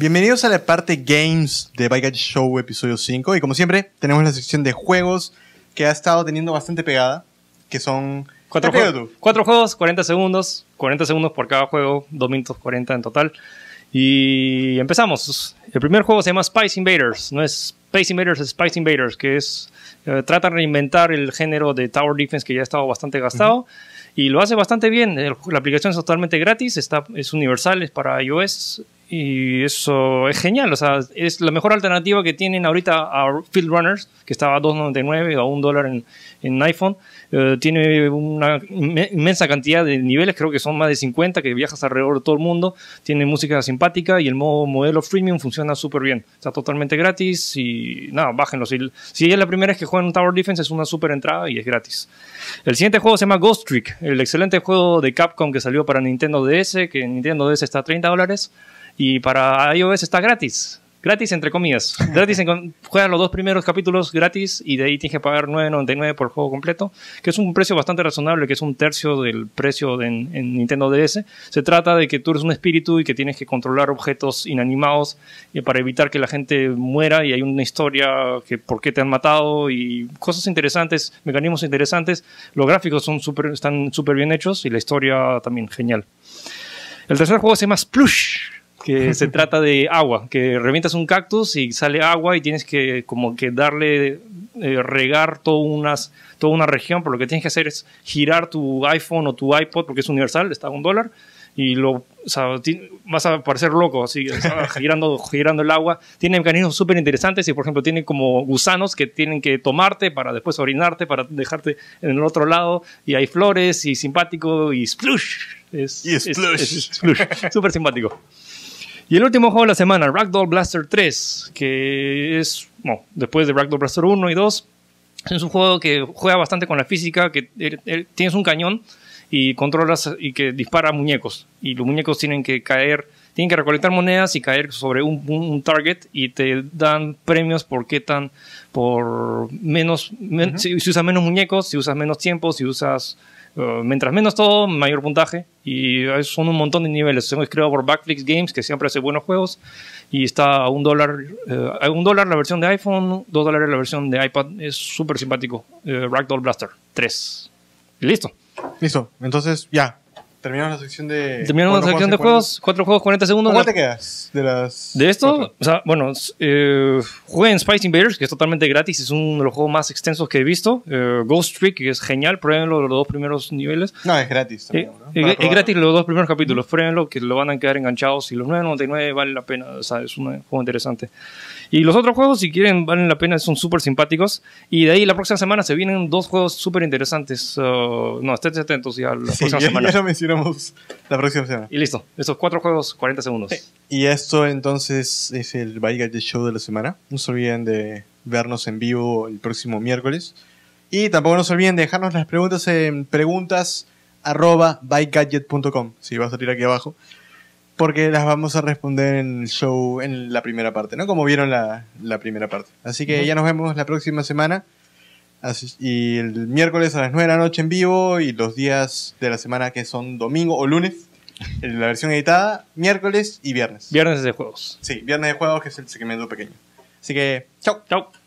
Bienvenidos a la parte Games de Bike Show episodio 5 y como siempre tenemos la sección de juegos que ha estado teniendo bastante pegada, que son... Cuatro, juegos, cuatro juegos, 40 segundos, 40 segundos por cada juego, 2 minutos 40 en total. Y empezamos. El primer juego se llama Spice Invaders. No es Space Invaders, es Spice Invaders, que es. Eh, trata de reinventar el género de Tower Defense que ya ha estado bastante gastado. Y lo hace bastante bien. la aplicación es totalmente gratis, está, es universal, es para iOS y eso es genial, o sea, es la mejor alternativa que tienen ahorita a Field Runners, que estaba a 2.99 o a 1 dólar en, iPhone. Eh, tiene una inmensa cantidad de niveles, creo que son más de 50, que viajas alrededor de todo el mundo. Tiene música simpática y el modo modelo freemium funciona súper bien. Está totalmente gratis y nada, bájenlo. Si, si es la primera vez que juegan un Tower Defense, es una súper entrada y es gratis. El siguiente juego se llama Ghost Trick, el excelente juego de Capcom que salió para Nintendo DS, que en Nintendo DS está a 30 dólares. Y para iOS está gratis. Gratis, entre comillas. Gratis, en, los dos primeros capítulos gratis y de ahí tienes que pagar 9.99 por juego completo, que es un precio bastante razonable, que es un tercio del precio de, en, Nintendo DS. Se trata de que tú eres un espíritu y que tienes que controlar objetos inanimados para evitar que la gente muera y hay una historia que por qué te han matado y cosas interesantes, mecanismos interesantes. Los gráficos son super, están súper bien hechos y la historia también genial. El tercer juego se llama Splush que se trata de agua, que revientas un cactus y sale agua y tienes que como que darle, eh, regar toda, unas, toda una región, por lo que tienes que hacer es girar tu iPhone o tu iPod, porque es universal, está a un dólar, y lo, vas a parecer loco, así, girando, girando el agua. Tiene mecanismos súper interesantes y, por ejemplo, tiene como gusanos que tienen que tomarte para después orinarte, para dejarte en el otro lado. Y hay flores y simpático y splush. Es, y splush. Súper simpático. Y el último juego de la semana, Ragdoll Blaster 3, que es, bueno, después de Ragdoll Blaster 1 y 2, es un juego que juega bastante con la física, que er, er, tienes un cañón y controlas y que dispara muñecos. Y los muñecos tienen que caer, tienen que recolectar monedas y caer sobre un, target y te dan premios por qué tan, por menos, si, si, usas menos muñecos, si usas menos tiempo, si usas eh, mientras menos todo, mayor puntaje. Y son un montón de niveles. hemos creado por Backflix Games, que siempre hace buenos juegos. Y está a un dólar, eh, a un dólar la versión de iPhone, dos dólares la versión de iPad. Es súper simpático. Uh, eh, Blaster 3. Listo. Listo. Entonces, ya. Terminamos la sección de. Terminamos la sección de juegos. cuatro juegos, 40 segundos. ¿Cómo te quedas de las.? De esto, o sea, bueno, eh, jueguen Spice Invaders, que es totalmente gratis, es uno de los juegos más extensos que he visto. Eh, Ghost Trick, que es genial, pruébenlo los dos primeros niveles. No, es gratis eh, es gratis los dos primeros capítulos, pruébenlo, que lo van a quedar enganchados. Y los 9.99 vale la pena, o sea, es un juego interesante. Y los otros juegos, si quieren, valen la pena, son súper simpáticos. Y de ahí la próxima semana se vienen dos juegos súper interesantes. no, estén atentos ya la próxima semana la próxima semana. Y listo. Esos cuatro juegos, 40 segundos. Y esto entonces es el Gadget Show de la semana. No se olviden de vernos en vivo el próximo miércoles. Y tampoco no se olviden de dejarnos las preguntas en preguntas Si vas a salir aquí abajo. Porque las vamos a responder en el show, en la primera parte, ¿no? Como vieron la, la primera parte. Así que ya nos vemos la próxima semana y el miércoles a las 9 de la noche en vivo y los días de la semana que son domingo o lunes, en la versión editada, miércoles y viernes. Viernes de juegos. Sí, viernes de juegos que es el segmento pequeño. Así que, chao. Chao.